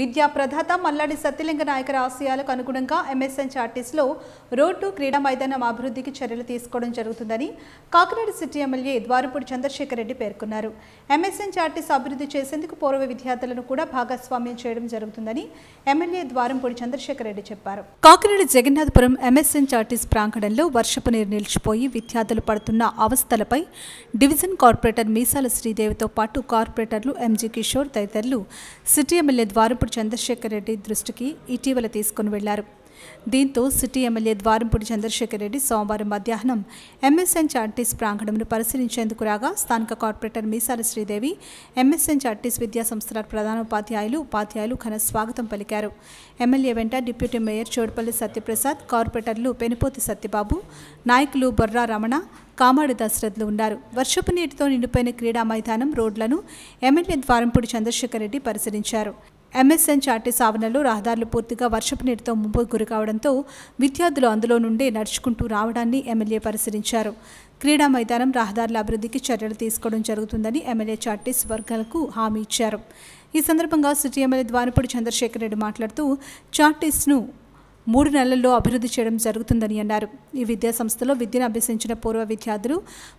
విద్యా ప్రధాత మల్లాడి సత్యలింగ నాయకర ఆశయాలకు అనుగుణంగా ఎంఎస్ఎన్ చార్టీస్లో రోడ్డు క్రీడా మైదానం అభివృద్ధికి చర్యలు తీసుకోవడం జరుగుతుందని కాకినాడ సిటీ ఎమ్మెల్యే ద్వారపూడి చంద్రశేఖర్ రెడ్డి పేర్కొన్నారు ఎంఎస్ఎన్ చార్టీస్ అభివృద్ధి చేసేందుకు పూర్వ విద్యార్థులను కూడా భాగస్వామ్యం చేయడం జరుగుతుందని ఎమ్మెల్యే ద్వారంపూడి చంద్రశేఖర్ రెడ్డి చెప్పారు కాకినాడ జగన్నాథపురం ఎంఎస్ఎన్ చార్టీస్ ప్రాంగణంలో వర్షపు నీరు నిలిచిపోయి విద్యార్థులు పడుతున్న అవస్థలపై డివిజన్ కార్పొరేటర్ మీసాల శ్రీదేవితో పాటు కార్పొరేటర్లు ఎంజీ కిషోర్ తదితరులు సిటీ ఎమ్మెల్యే ద్వారా అప్పుడు చంద్రశేఖర్ రెడ్డి దృష్టికి ఇటీవల తీసుకుని వెళ్లారు దీంతో సిటీ ఎమ్మెల్యే ద్వారంపూడి చంద్రశేఖర్ రెడ్డి సోమవారం మధ్యాహ్నం ఎంఎస్ఎన్ చార్టీస్ ప్రాంగణంను పరిశీలించేందుకు రాగా స్థానిక corporator Meesala Sridevi M S N charities విద్యా సంస్థల ప్రధాన ఉపాధ్యాయులు ఉపాధ్యాయులు ఘన స్వాగతం పలికారు ఎమ్మెల్యే వెంట డిప్యూటీ మేయర్ చోడపల్లి సత్యప్రసాద్ కార్పొరేటర్లు పెనుపోతి సత్యబాబు నాయకులు బొర్రా రమణ కామాడి దశరథులు ఉన్నారు వర్షపు నీటితో నిండిపోయిన క్రీడా మైదానం రోడ్లను ఎమ్మెల్యే ద్వారంపూడి చంద్రశేఖర్ రెడ్డి పరిశీలించారు ఎంఎస్ఎన్ చార్టెస్ ఆవరణలో రహదారులు పూర్తిగా వర్షపు నీటితో ముంపు గురికావడంతో విద్యార్థులు అందులో నుండే నడుచుకుంటూ రావడాన్ని ఎమ్మెల్యే పరిశీలించారు క్రీడా మైదానం రహదారుల అభివృద్ధికి చర్యలు తీసుకోవడం జరుగుతుందని ఎమ్మెల్యే చార్టీస్ వర్గాలకు హామీ ఇచ్చారు ఈ సందర్భంగా సిటీ ఎమ్మెల్యే ద్వానపూడి చంద్రశేఖర్ రెడ్డి మాట్లాడుతూ చార్టీస్ను మూడు నెలల్లో అభివృద్ధి చేయడం జరుగుతుందని అన్నారు ఈ విద్యా సంస్థలో విద్యను అభ్యసించిన పూర్వ విద్యార్థులు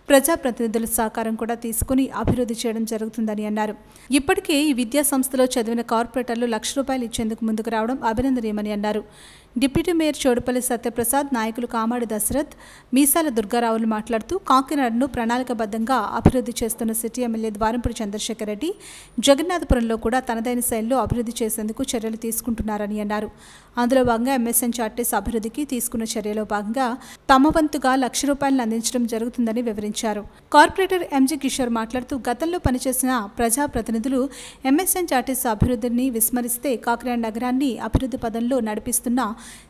ప్రజాప్రతినిధుల సహకారం కూడా తీసుకుని అభివృద్ధి చేయడం జరుగుతుందని అన్నారు ఇప్పటికే ఈ విద్యా సంస్థలో చదివిన కార్పొరేటర్లు లక్ష రూపాయలు ఇచ్చేందుకు ముందుకు రావడం అభినందనీయమని అన్నారు డిప్యూటీ మేయర్ చోడుపల్లి సత్యప్రసాద్ నాయకులు కామాడి దశరథ్ మీసాల దుర్గారావులు మాట్లాడుతూ కాకినాడను ప్రణాళికబద్ధంగా అభివృద్ధి చేస్తున్న సిటీ ఎమ్మెల్యే ద్వారంపూడి చంద్రశేఖర్ రెడ్డి జగన్నాథపురంలో కూడా తనదైన శైలిలో అభివృద్ధి చేసేందుకు చర్యలు తీసుకుంటున్నారని అన్నారు అందులో భాగంగా ఎంఎస్ఎన్ చార్టెస్ అభివృద్ధికి తీసుకున్న చర్యలో భాగంగా తమ వంతుగా లక్ష రూపాయలను అందించడం జరుగుతుందని వివరించారు కార్పొరేటర్ ఎంజీ కిషోర్ మాట్లాడుతూ గతంలో పనిచేసిన ప్రజాప్రతినిధులు ఎంఎస్ఎన్ చార్టెస్ అభివృద్ధిని విస్మరిస్తే కాకినాడ నగరాన్ని అభివృద్ధి పదంలో నడిపిస్తున్న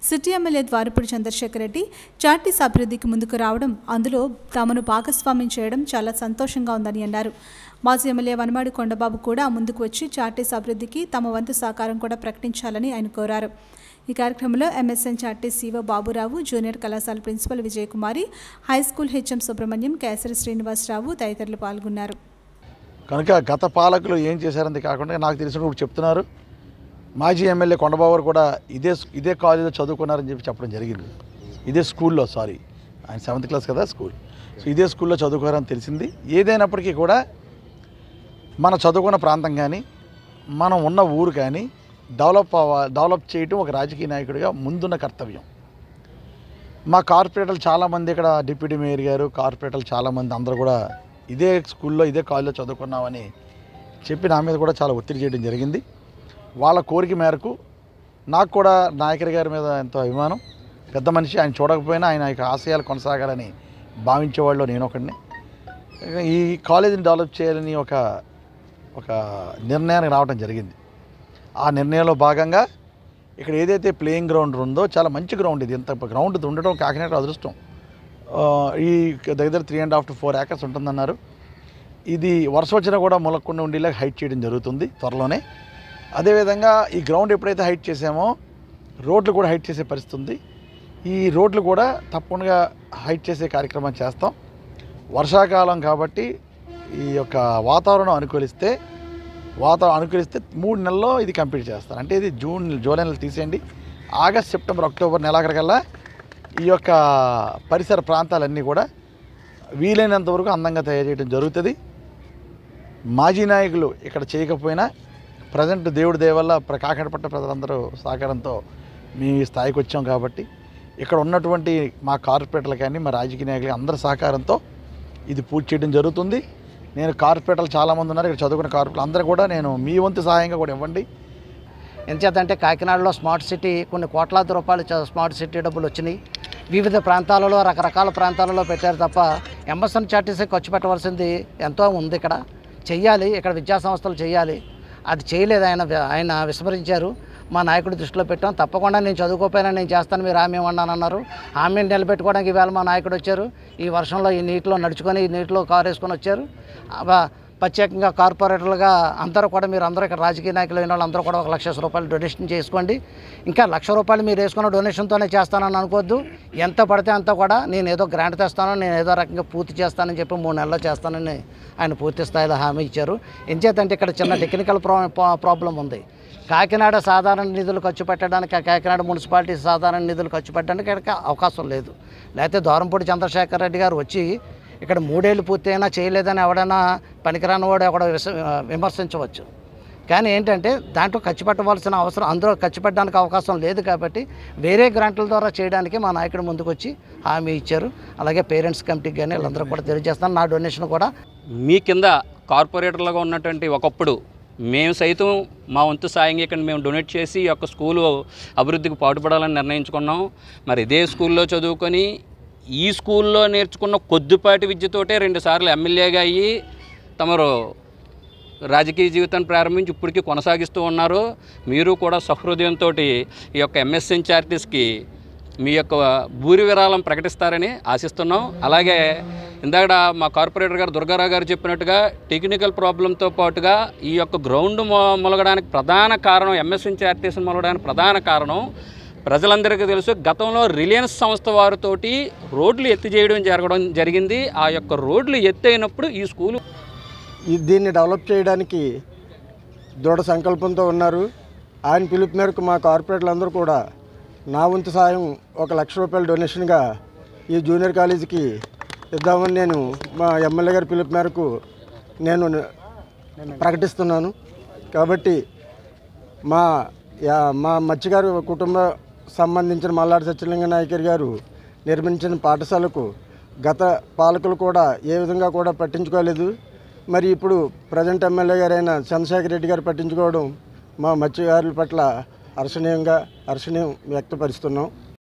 city MLA Dwarampudi Chandrasekhar Reddy charities అభివృద్ధికి ముందుకు రావడం అందులో తమను భాగస్వామ్యం చేయడం చాలా సంతోషంగా ఉందని అన్నారు మాజీ ఎమ్మెల్యే వనమాడి కొండబాబు కూడా ముందుకు వచ్చి చార్టీస్ అభివృద్ధికి తమ వంతు సహకారం కూడా ప్రకటించాలని ఆయన కోరారు ఈ కార్యక్రమంలో M S N charity C O Baburao junior కళాశాల principal Vijayakumari high school H M Subrahmanyam Kesari Srinivasarao తదితరులు పాల్గొన్నారు కనుక గత పాలకులు ఏం చేశారని కాకుండా నాకు తెలిసినప్పుడు చెప్తున్నారు మాజీ ఎమ్మెల్యే కొండబాబు కూడా ఇదే ఇదే కాలేజీలో చదువుకున్నారని చెప్పి చెప్పడం జరిగింది ఇదే స్కూల్లో సారీ ఆయన సెవెంత్ క్లాస్ కదా స్కూల్ సో ఇదే స్కూల్లో చదువుకున్నారని తెలిసింది ఏదైనప్పటికీ కూడా మన చదువుకున్న ప్రాంతం కానీ మనం ఉన్న ఊరు కానీ డెవలప్ డెవలప్ చేయటం ఒక రాజకీయ నాయకుడిగా ముందున్న కర్తవ్యం మా కార్పొరేటర్లు చాలామంది ఇక్కడ డిప్యూటీ మేయర్ గారు కార్పొరేటర్లు చాలామంది అందరూ కూడా ఇదే స్కూల్లో ఇదే కాలేజ్లో చదువుకున్నామని చెప్పి నా మీద కూడా చాలా ఒత్తిడి చేయడం జరిగింది వాళ్ళ కోరిక మేరకు నాకు కూడా నాయకరి గారి మీద ఎంతో అభిమానం పెద్ద మనిషి ఆయన చూడకపోయినా ఆయన యొక్క ఆశయాలు కొనసాగాలని భావించేవాళ్ళు నేను ఒకడిని ఈ కాలేజీని డెవలప్ చేయాలని ఒక ఒక నిర్ణయానికి రావడం జరిగింది ఆ నిర్ణయంలో భాగంగా ఇక్కడ ఏదైతే ప్లేయింగ్ గ్రౌండ్ ఉందో చాలా మంచి గ్రౌండ్ ఇది ఇంత గ్రౌండ్ ఉండడం కాకినాడ అదృష్టం ఈ దగ్గర three and half to four acres ఉంటుందన్నారు ఇది వరుస వచ్చినా కూడా మొలక్కుండా ఉండేలాగా హైట్ చేయడం జరుగుతుంది త్వరలోనే అదేవిధంగా ఈ గ్రౌండ్ ఎప్పుడైతే హైట్ చేసామో రోడ్లు కూడా హైట్ చేసే పరిస్థితి ఉంది ఈ రోడ్లు కూడా తప్పకుండా హైట్ చేసే కార్యక్రమం చేస్తాం వర్షాకాలం కాబట్టి ఈ యొక్క వాతావరణం అనుకూలిస్తే వాతావరణం అనుకూలిస్తే మూడు నెలల్లో ఇది కంప్లీట్ చేస్తారు అంటే ఇది జూన్ జూలై నెలలు తీసేయండి ఆగస్ట్ సెప్టెంబర్ అక్టోబర్ నెలాఖరికల్లా ఈ యొక్క పరిసర ప్రాంతాలన్నీ కూడా వీలైనంత వరకు అందంగా తయారు చేయడం జరుగుతుంది మాజీ నాయకులు ఇక్కడ చేయకపోయినా ప్రజెంట్ దేవుడి దేవల్ల కాకినపట్ట ప్రజలందరూ సహకారంతో మేము ఈ స్థాయికి వచ్చాం కాబట్టి ఇక్కడ ఉన్నటువంటి మా కార్పొరేటర్లు కానీ మా రాజకీయ నాయకులు అందరి సహకారంతో ఇది పూర్తి చేయడం జరుగుతుంది నేను కార్పొరేటర్లు చాలామంది ఉన్నారు ఇక్కడ చదువుకున్న కార్పొరేటర్లు అందరూ కూడా నేను మీ వంతు సహాయంగా కూడా ఇవ్వండి ఎంచేతంటే కాకినాడలో స్మార్ట్ సిటీ కొన్ని కోట్లాది రూపాయలు స్మార్ట్ సిటీ డబ్బులు వచ్చినాయి వివిధ ప్రాంతాలలో రకరకాల ప్రాంతాలలో పెట్టారు తప్ప ఎంఎస్ఎన్ చార్టీసీ ఖర్చు పెట్టవలసింది ఎంతో ఉంది ఇక్కడ చెయ్యాలి ఇక్కడ విద్యాసంస్థలు చేయాలి అది చేయలేదు ఆయన ఆయన విస్మరించారు మా నాయకుడు దృష్టిలో పెట్టాం తప్పకుండా నేను చదువుకోపోయినా నేను చేస్తాను మీరు హామీ ఇవ్వండి అన్నారు హామీని నిలబెట్టుకోవడానికి వేళ మా నాయకుడు వచ్చారు ఈ వర్షంలో ఈ నీటిలో నడుచుకొని ఈ నీటిలో కారు వేసుకొని వచ్చారు ప్రత్యేకంగా కార్పొరేటర్లుగా అందరూ కూడా మీరు అందరూ ఇక్కడ రాజకీయ నాయకులు అయిన అందరూ కూడా ఒక లక్ష రూపాయలు డొనేషన్ చేసుకోండి ఇంకా లక్ష రూపాయలు మీరు వేసుకున్న డొనేషన్తోనే చేస్తానని అనుకోవద్దు ఎంత పడితే అంత కూడా నేను ఏదో గ్రాంట్ తెస్తాను నేను ఏదో రకంగా పూర్తి చేస్తానని చెప్పి మూడు నెలల్లో చేస్తానని ఆయన పూర్తి స్థాయిలో హామీ ఇచ్చారు ఎంచేతంటే ఇక్కడ చిన్న టెక్నికల్ ప్రాబ్లం ఉంది కాకినాడ సాధారణ నిధులు ఖర్చు పెట్టడానికి కాకినాడ మున్సిపాలిటీ సాధారణ నిధులు ఖర్చు పెట్టడానికి అవకాశం లేదు లేకపోతే దోరంపూడి చంద్రశేఖర్ రెడ్డి గారు వచ్చి ఇక్కడ మూడేళ్ళు పూర్తయినా చేయలేదని ఎవడైనా పనికిరాని వాడు ఎవడ విమర్శించవచ్చు కానీ ఏంటంటే దాంట్లో ఖర్చు పెట్టవలసిన అవసరం అందులో ఖర్చు పెట్టడానికి అవకాశం లేదు కాబట్టి వేరే గ్రాంట్ల ద్వారా చేయడానికి మా నాయకుడు ముందుకొచ్చి హామీ ఇచ్చారు అలాగే పేరెంట్స్ కమిటీకి కానీ వీళ్ళందరూ కూడా తెలియజేస్తాను నా డొనేషన్ కూడా మీ కింద కార్పొరేటర్లుగా ఉన్నటువంటి ఒకప్పుడు మేము సైతం మా వంతు సాయం ఇక్కడ మేము డొనేట్ చేసి ఈ యొక్క స్కూలు అభివృద్ధికి పాటుపడాలని నిర్ణయించుకున్నాం మరి ఇదే స్కూల్లో చదువుకొని ఈ స్కూల్లో నేర్చుకున్న కొద్దిపాటి విద్యతోటే రెండుసార్లు ఎమ్మెల్యేగా అయ్యి తమరు రాజకీయ జీవితాన్ని ప్రారంభించి ఇప్పటికీ కొనసాగిస్తూ ఉన్నారు మీరు కూడా సహృదయంతో ఈ యొక్క ఎంఎస్ఎన్ ఇన్ఛార్జీస్కి మీ యొక్క భూరి విరాళం ప్రకటిస్తారని ఆశిస్తున్నాం అలాగే ఇందాక మా కార్పొరేటర్ గారు దుర్గారావు గారు చెప్పినట్టుగా టెక్నికల్ ప్రాబ్లంతో పాటుగా ఈ యొక్క గ్రౌండ్ మొలగడానికి ప్రధాన కారణం ఎంఎస్ఎన్ చార్టీస్ మొలగడానికి ప్రధాన కారణం ప్రజలందరికీ తెలుసు గతంలో రిలయన్స్ సంస్థ వారితోటి రోడ్లు ఎత్తి చేయడం జరగడం జరిగింది ఆ యొక్క రోడ్లు ఎత్తైనప్పుడు ఈ స్కూలు దీన్ని డెవలప్ చేయడానికి దృఢ సంకల్పంతో ఉన్నారు ఆయన పిలుపు మేరకు మా కార్పొరేటర్లు అందరూ కూడా నా వంతు సాయం ఒక లక్ష రూపాయల డొనేషన్గా ఈ జూనియర్ కాలేజీకి ఇద్దామని నేను మా ఎమ్మెల్యే గారి పిలుపు మేరకు నేను ప్రకటిస్తున్నాను కాబట్టి మా మా మత్స్యగారు కుటుంబ సంబంధించిన మల్లాడి సత్యలింగ నాయకర్ గారు నిర్మించిన పాఠశాలకు గత పాలకులు కూడా ఏ విధంగా కూడా పట్టించుకోలేదు మరి ఇప్పుడు ప్రజెంట్ ఎమ్మెల్యే గారైన చంద్రశేఖర్ రెడ్డి గారు పట్టించుకోవడం మా మత్స్యకారుల పట్ల హర్షణీయంగా హర్షణీయం వ్యక్తపరుస్తున్నాం